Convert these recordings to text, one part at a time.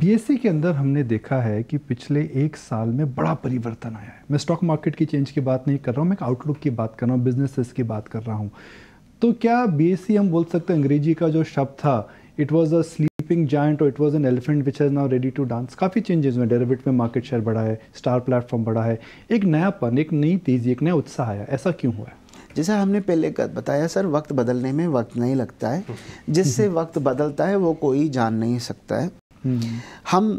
BSc e के अंदर हमने देखा है कि पिछले एक साल में बड़ा परिवर्तन आया है मैं स्टॉक मार्केट की चेंज की बात नहीं कर रहा हूँ मैं आउटलुक की बात कर रहा हूँ बिजनेसेस की बात कर रहा हूँ तो क्या बीएससी e हम बोल सकते हैं अंग्रेजी का जो शब्द था it was a sleeping giant और it was an elephant which has now ready to dance काफ़ी चेंजेस में डेरेविट में मार्केट शेयर बढ़ा है स्टार प्लेटफॉर्म बढ़ा है एक नयापन एक नई तेज़ी एक नया उत्साह आया ऐसा क्यों हुआ है जैसा हमने पहले बताया सर वक्त बदलने में वक्त नहीं लगता है जिससे हम्म। वक्त बदलता है वो कोई जान नहीं सकता है हम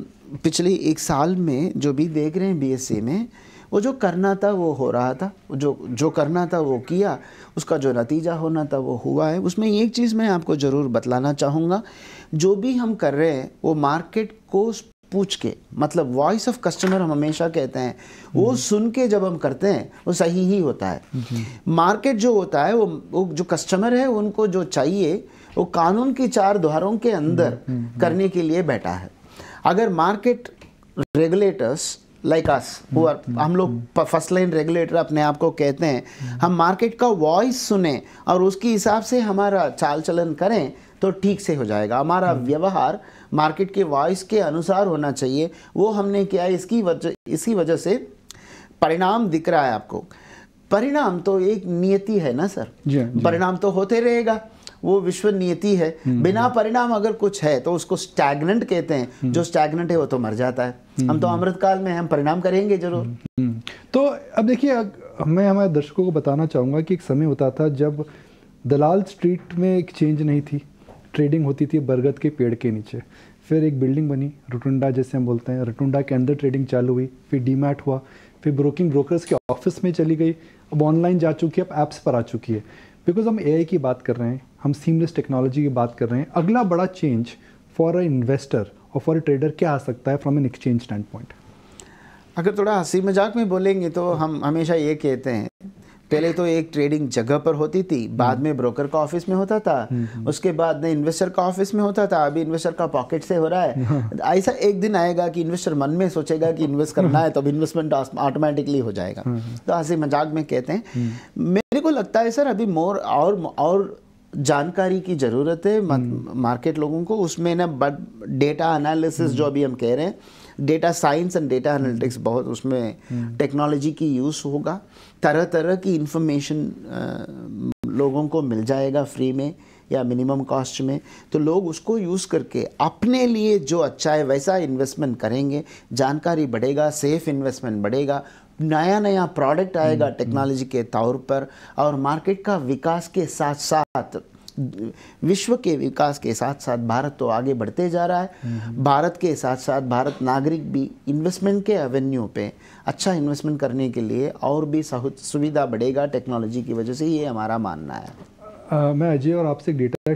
पिछले एक साल में जो भी देख रहे हैं बीएससी में वो जो करना था वो हो रहा था जो जो करना था वो किया उसका जो नतीजा होना था वो हुआ है उसमें एक चीज़ मैं आपको ज़रूर बतलाना चाहूँगा जो भी हम कर रहे हैं वो मार्केट को पूछ के मतलब वॉइस ऑफ कस्टमर हम हमेशा कहते हैं वो हम्म। सुन के जब हम करते हैं वो सही ही होता है मार्केट जो होता है वो, वो जो कस्टमर है उनको जो चाहिए वो कानून की चार द्वारों के अंदर हम्म, हम्म, करने के लिए बैठा है अगर मार्केट रेगुलेटर्स लाइक अस वो हम लोग फर्स्ट लाइन रेगुलेटर अपने आप को कहते हैं हम मार्केट का वॉइस सुने और उसके हिसाब से हमारा चाल चलन करें तो ठीक से हो जाएगा हमारा हम्म। व्यवहार मार्केट के वॉइस के अनुसार होना चाहिए वो हमने क्या है इसकी वजह इसी वजह से परिणाम दिख रहा है आपको परिणाम तो एक नियति है ना सर परिणाम तो होते रहेगा वो विश्व नियति है हम्म, हम्म। बिना परिणाम अगर कुछ है तो उसको स्टैगनेंट कहते हैं जो स्टैगनेंट है वो तो मर जाता है हम तो अमृत काल में हम परिणाम करेंगे जरूर तो अब देखिए मैं हमारे दर्शकों को बताना चाहूंगा कि एक समय होता था जब दलाल स्ट्रीट में एक चेंज नहीं थी ट्रेडिंग होती थी बरगद के पेड़ के नीचे फिर एक बिल्डिंग बनी रटुंडा जैसे हम बोलते हैं रटुंडा के अंदर ट्रेडिंग चालू हुई फिर डी हुआ फिर ब्रोकिंग ब्रोकर्स के ऑफिस में चली गई अब ऑनलाइन जा चुकी है अब ऐप्स पर आ चुकी है बिकॉज हम ए की बात कर रहे हैं हम सीमलेस टेक्नोलॉजी की बात कर रहे हैं अगला बड़ा चेंज फॉर अ इन्वेस्टर और फॉर अ ट्रेडर क्या आ सकता है from an exchange standpoint अगर थोड़ा हंसी मजाक में बोलेंगे तो हम हमेशा ये कहते हैं पहले तो एक ट्रेडिंग जगह पर होती थी बाद हम्म। में ब्रोकर का ऑफिस में होता था हम्म, हम्म। उसके बाद में इन्वेस्टर का ऑफिस में होता था अभी इन्वेस्टर का पॉकेट से हो रहा है हाँ। ऐसा एक दिन आएगा कि इन्वेस्टर मन में सोचेगा कि इन्वेस्ट करना है तो इन्वेस्टमेंट ऑटोमेटिकली हो जाएगा हाँ, हाँ। तो हंसी मजाक में कहते हैं मेरे को लगता है सर अभी मोर और और जानकारी की ज़रूरत है मार्केट हम्म। लोगों को उसमें ना बट डेटा एनालिसिस जो अभी हम कह रहे हैं data science and data analytics बहुत उसमें टेक्नोलॉजी हम्म। की यूज़ होगा तरह तरह की इंफॉर्मेशन लोगों को मिल जाएगा फ्री में या मिनिमम कॉस्ट में तो लोग उसको यूज़ करके अपने लिए जो अच्छा है वैसा इन्वेस्टमेंट करेंगे जानकारी बढ़ेगा सेफ़ इन्वेस्टमेंट बढ़ेगा नया नया प्रोडक्ट हम्म, आएगा टेक्नोलॉजी हम्म। के तौर पर और मार्केट का विकास के साथ साथ विश्व के विकास के साथ साथ भारत तो आगे बढ़ते जा रहा है हम्म, भारत के साथ साथ भारत नागरिक भी इन्वेस्टमेंट के एवेन्यू पे अच्छा इन्वेस्टमेंट करने के लिए और भी सुविधा बढ़ेगा टेक्नोलॉजी की वजह से ये हमारा मानना है मैं अजय और आपसे एक डेटा